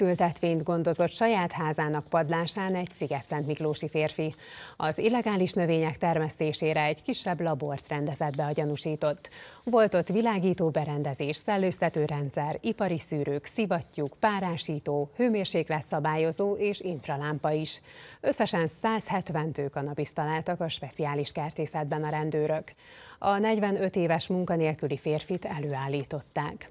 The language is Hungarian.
ültetvényt gondozott saját házának padlásán egy Sziget-Szent Miklósi férfi. Az illegális növények termesztésére egy kisebb labort rendezett be a gyanúsított. Volt ott világító berendezés, szellőztető rendszer, ipari szűrők, szivattyúk, párásító, szabályozó és infralámpa is. Összesen 170 kanabiszt találtak a speciális kertészetben a rendőrök. A 45 éves munkanélküli férfit előállították.